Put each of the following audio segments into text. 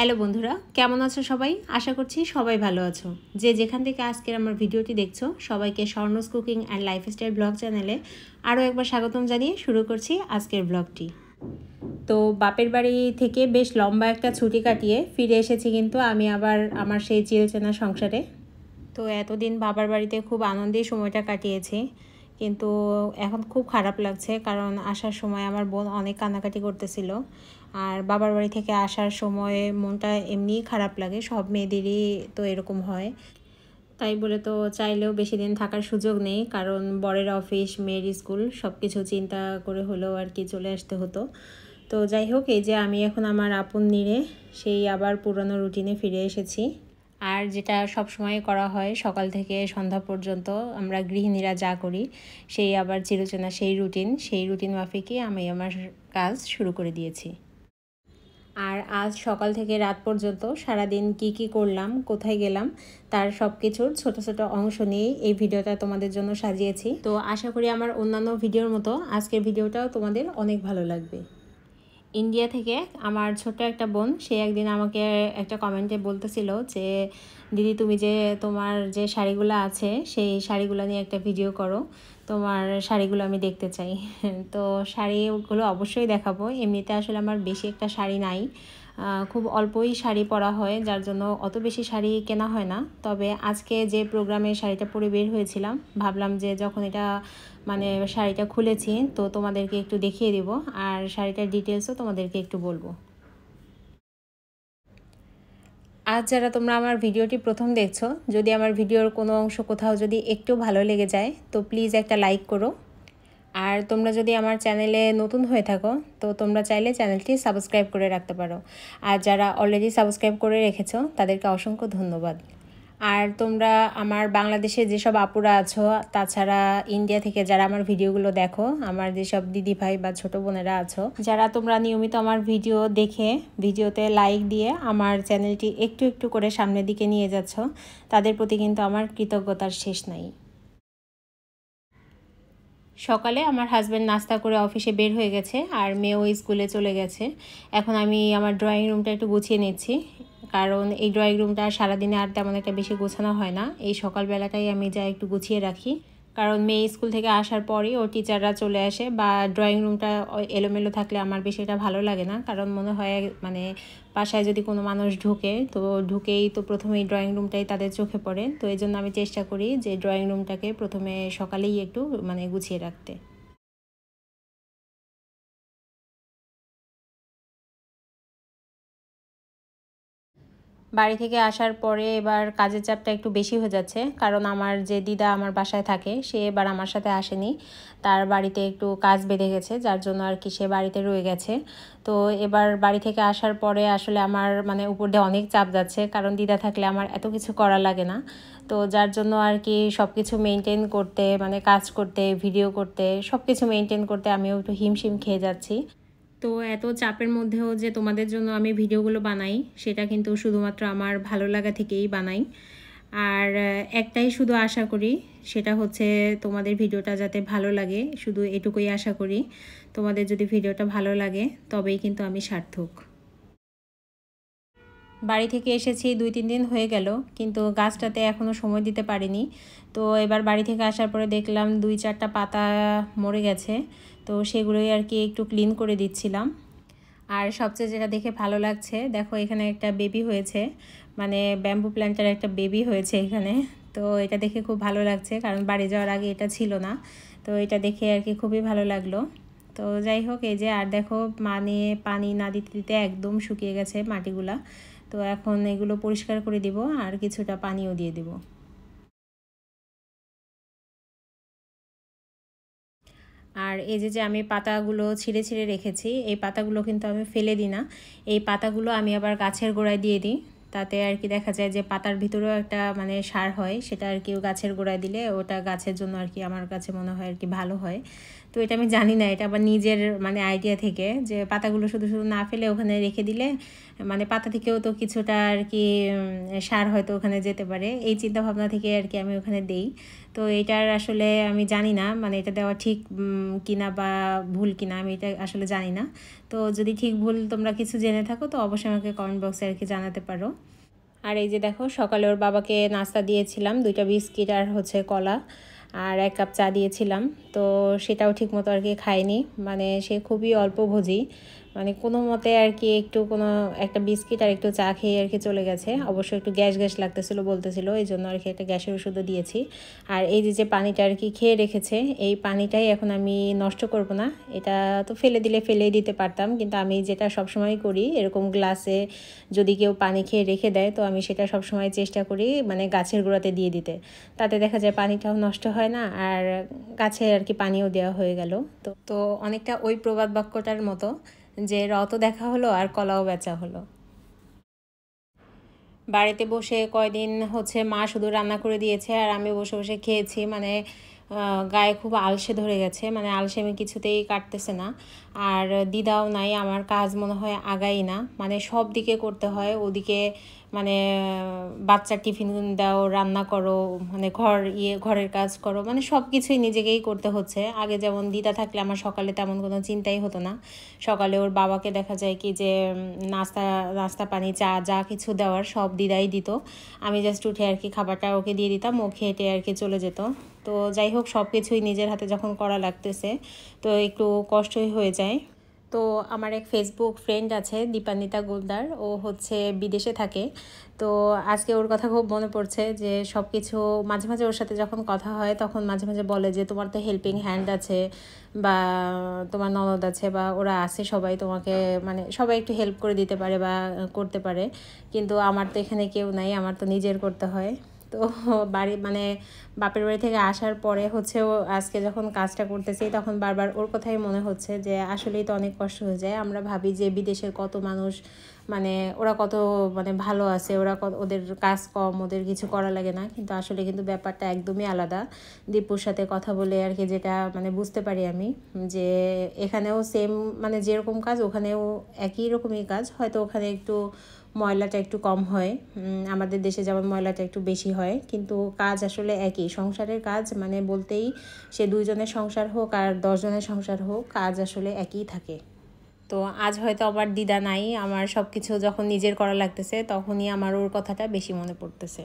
Hello বন্ধুরা কেমন আছো সবাই আশা করছি সবাই ভালো আছো যে যেখান থেকে আজকের আমার ভিডিওটি দেখছো সবাইকে Swarna's cooking and lifestyle blog চ্যানেলে আরও একবার স্বাগতম জানিয়ে শুরু করছি আজকের ব্লগটি তো বাপের বাড়ি থেকে বেশ লম্বা একটা ছুটি কাটিয়ে ফিরে এসেছি কিন্তু আমি আবার আমার সেই চিরচেনা সংসারে তো এতদিন বাবার বাড়িতে খুব আনন্দেই সময়টা কাটিয়েছি কিন্তু এখন খুব খারাপ লাগছে কারণ আসার সময় আমার বোন অনেক কান্নাকাটি করতেছিল আর বাবার বাড়ি থেকে আসার সময় মনটা এমনিই খারাপ লাগে সব মেয়েদেরই তো এরকম হয় তাই বলে তো চাইলেও বেশি দিন থাকার সুযোগ নেই কারণ বরের অফিস মেয়ের স্কুল সব কিছু চিন্তা করে হলেও আর কি চলে আসতে হতো তো যাই হোক এই যে আমি এখন আমার আপন নিরে সেই আবার পুরনো রুটিনে ফিরে এসেছি আর যেটা সবসময় করা হয় সকাল থেকে সন্ধ্যা পর্যন্ত আমরা গৃহিণীরা যা করি সেই আবার চিরচেনা সেই রুটিন সেই রুটিন মাফিকই আমি আমার কাজ শুরু করে দিয়েছি আর আজ সকাল থেকে রাত পর্যন্ত সারাদিন কি কি করলাম কোথায় গেলাম তার সব কিছুর ছোটো ছোটো অংশ নিয়েই এই ভিডিওটা তোমাদের জন্য সাজিয়েছি তো আশা করি আমার অন্যান্য ভিডিওর মতো আজকের ভিডিওটাও তোমাদের অনেক ভালো লাগবে ইন্ডিয়া থেকে আমার ছোট্ট একটা বোন সে একদিন আমাকে একটা কমেন্টে বলতেছিল যে দিদি তুমি যে তোমার যে শাড়িগুলো আছে সেই শাড়িগুলো নিয়ে একটা ভিডিও করো তোমার শাড়িগুলো আমি দেখতে চাই তো শাড়িগুলো অবশ্যই দেখাবো এমনিতে আসলে আমার বেশি একটা শাড়ি নাই খুব অল্পই শাড়ি পরা হয় যার জন্য অত বেশি শাড়ি কেনা হয় না তবে আজকে যে প্রোগ্রামে শাড়িটা পরে বের হয়েছিলাম ভাবলাম যে যখন এটা মানে শাড়িটা খুলেছি তো তোমাদেরকে একটু দেখিয়ে দেবো আর শাড়িটার ডিটেলসও তোমাদেরকে একটু বলবো আজ যারা তোমরা আমার ভিডিওটি প্রথম দেখছো যদি আমার ভিডিওর কোনো অংশ কোথাও যদি একটু ভালো লেগে যায় তো প্লিজ একটা লাইক করো আর তোমরা যদি আমার চ্যানেলে নতুন হয়ে থাকো তো তোমরা চাইলে চ্যানেলটি সাবস্ক্রাইব করে রাখতে পারো আর যারা অলরেডি সাবস্ক্রাইব করে রেখেছো তাদেরকে অসংখ্য ধন্যবাদ আর তোমরা আমার বাংলাদেশে যেসব আপুরা আছো তাছাড়া ইন্ডিয়া থেকে যারা আমার ভিডিওগুলো দেখো আমার যেসব দিদি ভাই বা ছোট বোনেরা আছো যারা তোমরা নিয়মিত আমার ভিডিও দেখে ভিডিওতে লাইক দিয়ে আমার চ্যানেলটি একটু একটু করে সামনের দিকে নিয়ে যাচ্ছ তাদের প্রতি কিন্তু আমার কৃতজ্ঞতার শেষ নাই সকালে আমার হাজব্যান্ড নাস্তা করে অফিসে বের হয়ে গেছে আর মেয়েও স্কুলে চলে গেছে এখন আমি আমার ড্রয়িং রুমটা একটু গুছিয়ে নিচ্ছি কারণ এই ড্রয়িং রুমটা সারাদিনে আর তেমন একটা বেশি গোছানো হয় না এই সকালবেলাটাই আমি যা একটু গুছিয়ে রাখি কারণ মেয়ে স্কুল থেকে আসার পরে ওর টিচাররা চলে আসে বা ড্রয়িং রুমটা এলোমেলো থাকলে আমার বেশি এটা ভালো লাগে না কারণ মনে হয় মানে বাসায় যদি কোনো মানুষ ঢুকে তো ঢুকেই তো প্রথমেই ড্রয়িং রুমটাই তাদের চোখে পড়ে তো এই জন্য আমি চেষ্টা করি যে ড্রয়িং রুমটাকে প্রথমে সকালেই একটু মানে গুছিয়ে রাখতে বাড়ি থেকে আসার পরে এবার কাজের চাপটা একটু বেশি হয়ে যাচ্ছে কারণ আমার যে দিদা আমার বাসায় থাকে সে এবার আমার সাথে আসেনি তার বাড়িতে একটু কাজ বেঁধে গেছে যার জন্য আর কি সে বাড়িতে রয়ে গেছে তো এবার বাড়ি থেকে আসার পরে আসলে আমার মানে উপর দিয়ে অনেক চাপ যাচ্ছে কারণ দিদা থাকলে আমার এত কিছু করা লাগে না তো যার জন্য আর কি সব কিছু মেনটেন করতে মানে কাজ করতে ভিডিও করতে সব কিছু মেনটেন করতে আমিও একটু হিমশিম খেয়ে যাচ্ছি তো এত চাপের মধ্যেও যে তোমাদের জন্য আমি ভিডিওগুলো বানাই সেটা কিন্তু শুধুমাত্র আমার ভালো লাগা থেকেই বানাই আর একটাই শুধু আশা করি সেটা হচ্ছে তোমাদের ভিডিওটা যাতে ভালো লাগে শুধু এটুকুই আশা করি তোমাদের যদি ভিডিওটা ভালো লাগে তবেই কিন্তু আমি সার্থক বাড়ি থেকে এসেছি দুই তিন দিন হয়ে গেল কিন্তু গাছটাতে এখনও সময় দিতে পারিনি তো এবার বাড়ি থেকে আসার পরে দেখলাম দুই চারটা পাতা মরে গেছে তো সেগুলোই আর কি একটু ক্লিন করে দিচ্ছিলাম আর সবচেয়ে যেটা দেখে ভালো লাগছে দেখো এখানে একটা বেবি হয়েছে মানে ব্যাম্বু প্ল্যান্টের একটা বেবি হয়েছে এখানে তো এটা দেখে খুব ভালো লাগছে কারণ বাড়ি যাওয়ার আগে এটা ছিল না তো এটা দেখে আর কি খুবই ভালো লাগলো তো যাই হোক এই যে আর দেখো মানে পানি না দিতে দিতে একদম শুকিয়ে গেছে মাটিগুলা তো এখন এগুলো পরিষ্কার করে দিব আর কিছুটা পানিও দিয়ে দেবো আর এই যে যে আমি পাতাগুলো ছিঁড়ে ছিঁড়ে রেখেছি এই পাতাগুলো কিন্তু আমি ফেলে দিই না এই পাতাগুলো আমি আবার গাছের গোড়ায় দিয়ে দিই তাতে আর কি দেখা যায় যে পাতার ভিতরেও একটা মানে সার হয় সেটা আর কি গাছের গোড়ায় দিলে ওটা গাছের জন্য আর কি আমার কাছে মনে হয় আর কি ভালো হয় তো এটা আমি জানি না এটা আবার নিজের মানে আইডিয়া থেকে যে পাতাগুলো শুধু শুধু না ফেলে ওখানে রেখে দিলে মানে পাতা থেকেও তো কিছুটা আর কি সার হয়তো ওখানে যেতে পারে এই চিন্তা ভাবনা থেকে আর কি আমি ওখানে দেই তো এটার আসলে আমি জানি না মানে এটা দেওয়া ঠিক কিনা বা ভুল কিনা আমি এটা আসলে জানি না তো যদি ঠিক ভুল তোমরা কিছু জেনে থাকো তো অবশ্যই আমাকে কমেন্ট বক্সে আর কি জানাতে পারো আর এই যে দেখো সকালে ওর বাবাকে নাস্তা দিয়েছিলাম দুইটা বিস্কিট আর হচ্ছে কলা আর এক কাপ চা দিয়েছিলাম তো সেটাও ঠিক মতো আর কি খায়নি মানে সে খুবই অল্প ভোজি মানে কোনো মতে আর কি একটু কোনো একটা বিস্কিট আর একটু চা খেয়ে আর কি চলে গেছে অবশ্য একটু গ্যাস গ্যাস লাগতেছিল বলতেছিল এই জন্য আর কি একটা গ্যাসের ওষুধও দিয়েছি আর এই যে যে পানিটা আর কি খেয়ে রেখেছে এই পানিটাই এখন আমি নষ্ট করব না এটা তো ফেলে দিলে ফেলেই দিতে পারতাম কিন্তু আমি যেটা সবসময় করি এরকম গ্লাসে যদি কেউ পানি খেয়ে রেখে দেয় তো আমি সেটা সবসময় চেষ্টা করি মানে গাছের গোড়াতে দিয়ে দিতে তাতে দেখা যায় পানিটাও নষ্ট হয় না আর গাছে আর কি পানিও দেওয়া হয়ে গেল তো তো অনেকটা ওই প্রবাদ বাক্যটার মতো যে রত দেখা হলো আর কলাও বেচা হলো বাড়িতে বসে কয়দিন হচ্ছে মা শুধু রান্না করে দিয়েছে আর আমি বসে বসে খেয়েছি মানে গায়ে খুব আলসে ধরে গেছে মানে আলসে আমি কিছুতেই কাটতেছে না আর দিদাও নাই আমার কাজ মনে হয় আগাই না মানে সব দিকে করতে হয় ওদিকে মানে বাচ্চার টিফিন দাও রান্না করো মানে ঘর ইয়ে ঘরের কাজ করো মানে সব কিছুই নিজেকেই করতে হচ্ছে আগে যেমন দিদা থাকলে আমার সকালে তেমন কোনো চিন্তাই হতো না সকালে ওর বাবাকে দেখা যায় কি যে নাস্তা নাস্তা পানি চা যা কিছু দেওয়ার সব দিদাই দিত আমি জাস্ট উঠে আর কি খাবারটা ওকে দিয়ে দিতাম ও খেটে আর কি চলে যেত তো যাই হোক সব কিছুই নিজের হাতে যখন করা লাগতেছে তো একটু কষ্টই হয়ে যায় তো আমার এক ফেসবুক ফ্রেন্ড আছে দীপান্বিতা গোলদার ও হচ্ছে বিদেশে থাকে তো আজকে ওর কথা খুব মনে পড়ছে যে সব কিছু মাঝে মাঝে ওর সাথে যখন কথা হয় তখন মাঝে মাঝে বলে যে তোমার তো হেল্পিং হ্যান্ড আছে বা তোমার ননদ আছে বা ওরা আছে সবাই তোমাকে মানে সবাই একটু হেল্প করে দিতে পারে বা করতে পারে কিন্তু আমার তো এখানে কেউ নাই আমার তো নিজের করতে হয় তো বাড়ি মানে বাপের বাড়ি থেকে আসার পরে হচ্ছে ও আজকে যখন কাজটা করতেছি তখন বারবার ওর কথাই মনে হচ্ছে যে আসলেই তো অনেক কষ্ট হয়ে যায় আমরা ভাবি যে বিদেশের কত মানুষ মানে ওরা কত মানে ভালো আছে ওরা ওদের কাজ কম ওদের কিছু করা লাগে না কিন্তু আসলে কিন্তু ব্যাপারটা একদমই আলাদা দীপুর সাথে কথা বলে আর কি যেটা মানে বুঝতে পারি আমি যে এখানেও সেম মানে যেরকম কাজ ওখানেও একই রকমই কাজ হয়তো ওখানে একটু ময়লাটা একটু কম হয় আমাদের দেশে যেমন ময়লাটা একটু বেশি হয় কিন্তু কাজ আসলে একই সংসারের কাজ মানে বলতেই সে দুইজনের সংসার হোক আর দশজনের সংসার হোক কাজ আসলে একই থাকে তো আজ হয়তো আবার দিদা নাই আমার সব কিছু যখন নিজের করা লাগতেছে তখনই আমার ওর কথাটা বেশি মনে পড়তেছে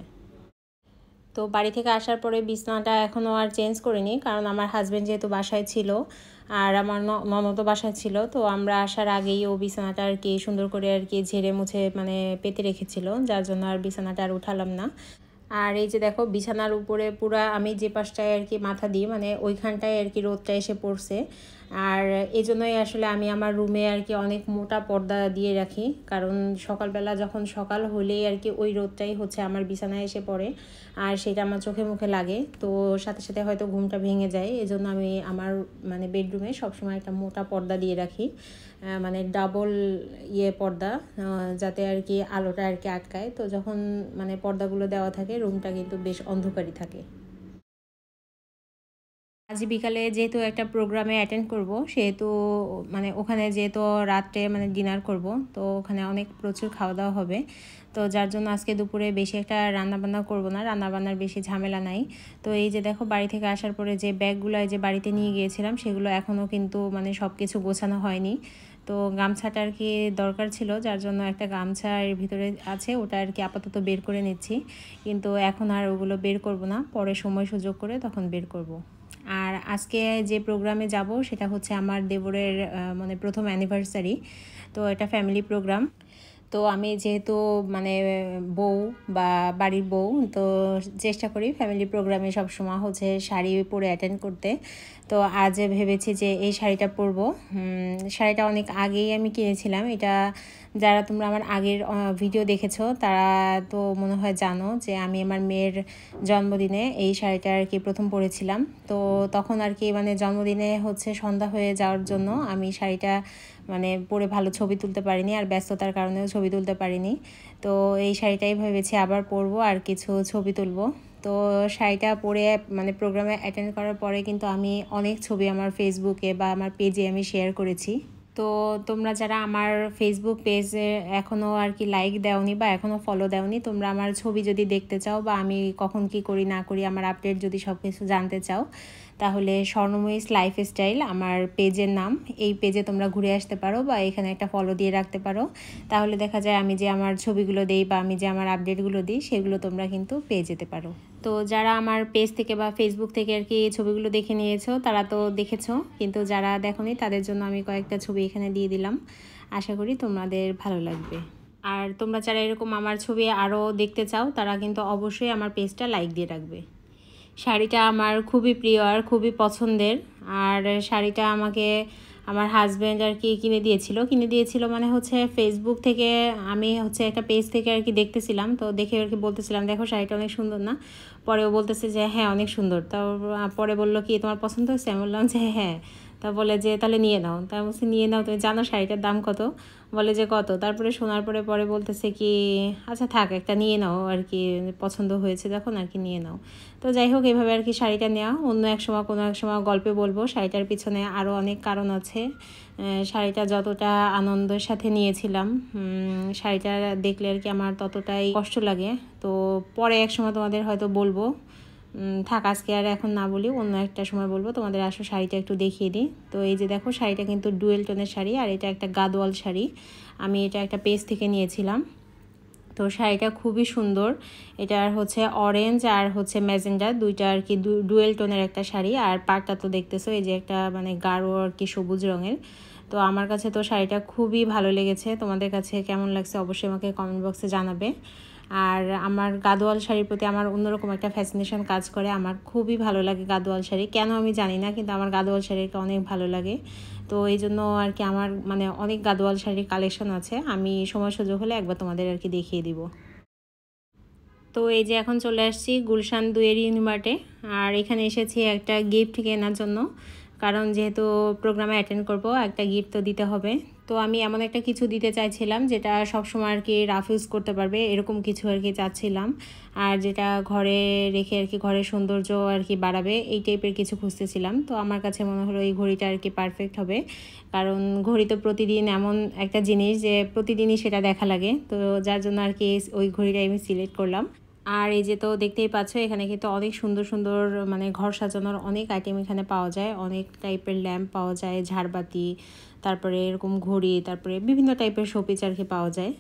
তো বাড়ি থেকে আসার পরে বিছনাটা এখনও আর চেঞ্জ করিনি কারণ আমার হাজব্যান্ড যেহেতু বাসায় ছিল আর আমার ননদ বাসায় ছিল তো আমরা আসার আগেই ও বিছানাটা আর কি সুন্দর করে আর কি ঝেড়ে মুছে মানে পেতে রেখেছিল যার জন্য আর বিছানাটা আর উঠালাম না আর এই যে দেখো বিছানার উপরে পুরা আমি যে পাশটায় আর কি মাথা দিই মানে ওইখানটায় আর কি রোদটা এসে পড়ছে আর এই জন্যই আসলে আমি আমার রুমে আর কি অনেক মোটা পর্দা দিয়ে রাখি কারণ সকালবেলা যখন সকাল হলেই আর কি ওই রোদটাই হচ্ছে আমার বিছানায় এসে পড়ে আর সেটা আমার চোখে মুখে লাগে তো সাথে সাথে হয়তো ঘুমটা ভেঙে যায় এজন্য আমি আমার মানে বেডরুমে সবসময় একটা মোটা পর্দা দিয়ে রাখি মানে ডাবল ইয়ে পর্দা যাতে আর কি আলোটা আর কি আটকায় তো যখন মানে পর্দাগুলো দেওয়া থাকে রুমটা কিন্তু বেশ অন্ধকারই থাকে আজ বিকালে যেহেতু একটা প্রোগ্রামে অ্যাটেন্ড করব সেহেতু মানে ওখানে যেহেতু রাত্রে মানে ডিনার করব তো ওখানে অনেক প্রচুর খাওয়া দাওয়া হবে তো যার জন্য আজকে দুপুরে বেশি একটা রান্নাবান্না করব না রান্নাবান্নার বেশি ঝামেলা নাই তো এই যে দেখো বাড়ি থেকে আসার পরে যে ব্যাগগুলো যে বাড়িতে নিয়ে গিয়েছিলাম সেগুলো এখনও কিন্তু মানে সব কিছু গোছানো হয়নি তো গামছাটা আর কি দরকার ছিল যার জন্য একটা গামছা এর ভিতরে আছে ওটা আর কি আপাতত বের করে নিচ্ছি কিন্তু এখন আর ওগুলো বের করব না পরে সময় সুযোগ করে তখন বের করব। আর আজকে যে প্রোগ্রামে যাব সেটা হচ্ছে আমার দেবরের মানে প্রথম অ্যানিভার্সারি তো এটা ফ্যামিলি প্রোগ্রাম তো আমি যেহেতু মানে বউ বা বাড়ির বউ তো চেষ্টা করি ফ্যামিলি প্রোগ্রামে সবসময় হচ্ছে শাড়ি পরে অ্যাটেন্ড করতে তো আজ ভেবেছি যে এই শাড়িটা পরবো শাড়িটা অনেক আগেই আমি কিনেছিলাম এটা যারা তোমরা আমার আগের ভিডিও দেখেছো তারা তো মনে হয় জানো যে আমি আমার মেয়ের জন্মদিনে এই শাড়িটা আর কি প্রথম পরেছিলাম তো তখন আর কি মানে জন্মদিনে হচ্ছে সন্ধ্যা হয়ে যাওয়ার জন্য আমি শাড়িটা মানে পরে ভালো ছবি তুলতে পারিনি আর ব্যস্ততার কারণেও ছবি তুলতে পারিনি তো এই শাড়িটাই ভেবেছি আবার পরবো আর কিছু ছবি তুলবো তো শাড়িটা পরে মানে প্রোগ্রামে অ্যাটেন্ড করার পরে কিন্তু আমি অনেক ছবি আমার ফেসবুকে বা আমার পেজে আমি শেয়ার করেছি তো তোমরা যারা আমার ফেসবুক পেজে এখনও আর কি লাইক দেওনি বা এখনও ফলো দেওনি তোমরা আমার ছবি যদি দেখতে চাও বা আমি কখন কি করি না করি আমার আপডেট যদি সব কিছু জানতে চাও তাহলে স্বর্ণময়ীস লাইফস্টাইল আমার পেজের নাম এই পেজে তোমরা ঘুরে আসতে পারো বা এখানে একটা ফলো দিয়ে রাখতে পারো তাহলে দেখা যায় আমি যে আমার ছবিগুলো দিই বা আমি যে আমার আপডেটগুলো দিই সেগুলো তোমরা কিন্তু পেয়ে যেতে পারো তো যারা আমার পেজ থেকে বা ফেসবুক থেকে আর কি ছবিগুলো দেখে নিয়েছো তারা তো দেখেছো কিন্তু যারা দেখোনি তাদের জন্য আমি কয়েকটা ছবি এখানে দিয়ে দিলাম আশা করি তোমাদের ভালো লাগবে আর তোমরা যারা এরকম আমার ছবি আরও দেখতে চাও তারা কিন্তু অবশ্যই আমার পেজটা লাইক দিয়ে রাখবে শাড়িটা আমার খুবই প্রিয় আর খুবই পছন্দের আর শাড়িটা আমাকে আমার হাজব্যান্ড আর কি কিনে দিয়েছিল কিনে দিয়েছিল মানে হচ্ছে ফেসবুক থেকে আমি হচ্ছে একটা পেজ থেকে আর কি দেখতেছিলাম তো দেখে আর কি বলতেছিলাম দেখো শাড়িটা অনেক সুন্দর না পরেও বলতেছে যে হ্যাঁ অনেক সুন্দর তারপর পরে বললো কি তোমার পছন্দ হয়েছে আমি বললাম যে হ্যাঁ তা বলে যে তাহলে নিয়ে নাও তা বলছি নিয়ে নাও তুমি জানো শাড়িটার দাম কত বলে যে কত তারপরে শোনার পরে পরে বলতেছে কি আচ্ছা থাক একটা নিয়ে নাও আর কি পছন্দ হয়েছে দেখুন আর কি নিয়ে নাও তো যাই হোক এভাবে আর কি শাড়িটা নেওয়া অন্য এক সময় কোনো এক সময় গল্পে বলবো শাড়িটার পিছনে আরও অনেক কারণ আছে শাড়িটা যতটা আনন্দের সাথে নিয়েছিলাম শাড়িটা দেখলে আর কি আমার ততটাই কষ্ট লাগে তো পরে এক সময় তোমাদের হয়তো বলবো থাক আজকে আর এখন না বলি অন্য একটা সময় বলবো তোমাদের আসো শাড়িটা একটু দেখিয়ে দিই তো এই যে দেখো শাড়িটা কিন্তু ডুয়েল টোনের শাড়ি আর এটা একটা গাদোয়াল শাড়ি আমি এটা একটা পেজ থেকে নিয়েছিলাম তো শাড়িটা খুবই সুন্দর এটার হচ্ছে অরেঞ্জ আর হচ্ছে ম্যাজেন্ডা দুইটা আর কি ডুয়েল টোনের একটা শাড়ি আর পাটটা তো দেখতেছো এই যে একটা মানে গাঢ় আর কি সবুজ রঙের তো আমার কাছে তো শাড়িটা খুবই ভালো লেগেছে তোমাদের কাছে কেমন লাগছে অবশ্যই আমাকে কমেন্ট বক্সে জানাবে আর আমার গাদোয়াল শাড়ির প্রতি আমার অন্যরকম একটা ফ্যাসিনেশন কাজ করে আমার খুবই ভালো লাগে গাদোয়াল শাড়ি কেন আমি জানি না কিন্তু আমার গাদোয়াল শাড়িটা অনেক ভালো লাগে তো এই জন্য আর কি আমার মানে অনেক গাদোয়াল শাড়ির কালেকশন আছে আমি সময় সুযোগ হলে একবার তোমাদের আর কি দেখিয়ে দিব তো এই যে এখন চলে আসছি গুলশান দুয়ের ইউনিমার্টে আর এখানে এসেছি একটা গিফট কেনার জন্য কারণ যেহেতু প্রোগ্রামে অ্যাটেন্ড করব একটা গিফট তো দিতে হবে তো আমি এমন একটা কিছু দিতে চাইছিলাম যেটা সবসময় আর কি রাফ ইউজ করতে পারবে এরকম কিছু আর কি চাচ্ছিলাম আর যেটা ঘরে রেখে আর কি ঘরের সৌন্দর্য আর কি বাড়াবে এই টাইপের কিছু খুঁজতেছিলাম তো আমার কাছে মনে হলো এই ঘড়িটা আর কি পারফেক্ট হবে কারণ ঘড়ি তো প্রতিদিন এমন একটা জিনিস যে প্রতিদিনই সেটা দেখা লাগে তো যার জন্য আর কি ওই ঘড়িটাই আমি সিলেক্ট করলাম আর এই যে তো দেখতেই পাচ্ছ এখানে কিন্তু অনেক সুন্দর সুন্দর মানে ঘর সাজানোর অনেক আইটেম এখানে পাওয়া যায় অনেক টাইপের ল্যাম্প পাওয়া যায় ঝাড়বাতি তারপরে এরকম ঘড়ি তারপরে বিভিন্ন টাইপের শোপিস আর কি পাওয়া যায়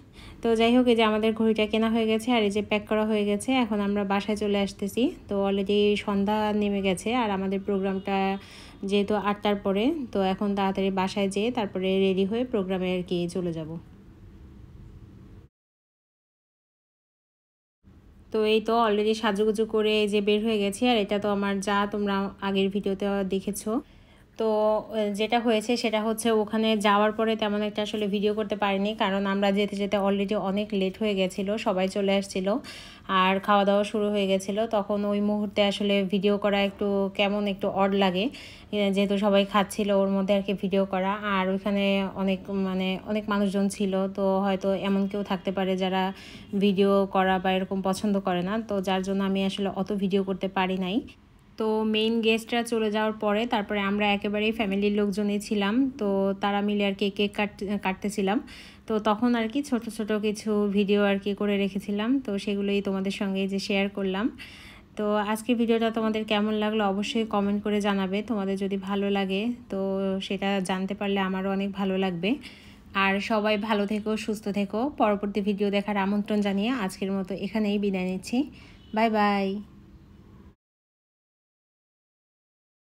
তো যাই হোক এই যে আমাদের ঘড়িটা কেনা হয়ে গেছে আর এই যে প্যাক করা হয়ে গেছে এখন আমরা বাসায় চলে আসতেছি তো অলরেডি সন্ধ্যা নেমে গেছে আর আমাদের প্রোগ্রামটা যেহেতু আটটার পরে তো এখন তাড়াতাড়ি বাসায় যেয়ে তারপরে রেডি হয়ে প্রোগ্রামে আর কি চলে যাবো তো এই তো অলরেডি সাজুগুজু করে যে বের হয়ে গেছে আর এটা তো আমার যা তোমরা আগের ভিডিওতে দেখেছো তো যেটা হয়েছে সেটা হচ্ছে ওখানে যাওয়ার পরে তেমন একটা আসলে ভিডিও করতে পারিনি কারণ আমরা যেতে যেতে অলরেডি অনেক লেট হয়ে গেছিল সবাই চলে আসছিল আর খাওয়া দাওয়া শুরু হয়ে গেছিল তখন ওই মুহূর্তে আসলে ভিডিও করা একটু কেমন একটু অড লাগে যেহেতু সবাই খাচ্ছিল ওর মধ্যে আর কি ভিডিও করা আর ওইখানে অনেক মানে অনেক মানুষজন ছিল তো হয়তো এমন কেউ থাকতে পারে যারা ভিডিও করা বা এরকম পছন্দ করে না তো যার জন্য আমি আসলে অত ভিডিও করতে পারি নাই তো মেইন গেস্টরা চলে যাওয়ার পরে তারপরে আমরা একেবারেই ফ্যামিলির লোকজনই ছিলাম তো তারা মিলে আর কি কেক কাট কাটতেছিলাম তো তখন আর কি ছোট ছোট কিছু ভিডিও আর কি করে রেখেছিলাম তো সেগুলোই তোমাদের সঙ্গে যে শেয়ার করলাম তো আজকের ভিডিওটা তোমাদের কেমন লাগলো অবশ্যই কমেন্ট করে জানাবে তোমাদের যদি ভালো লাগে তো সেটা জানতে পারলে আমারও অনেক ভালো লাগবে আর সবাই ভালো থেকো সুস্থ থেকো পরবর্তী ভিডিও দেখার আমন্ত্রণ জানিয়ে আজকের মতো এখানেই বিদায় নিচ্ছি বাই বাই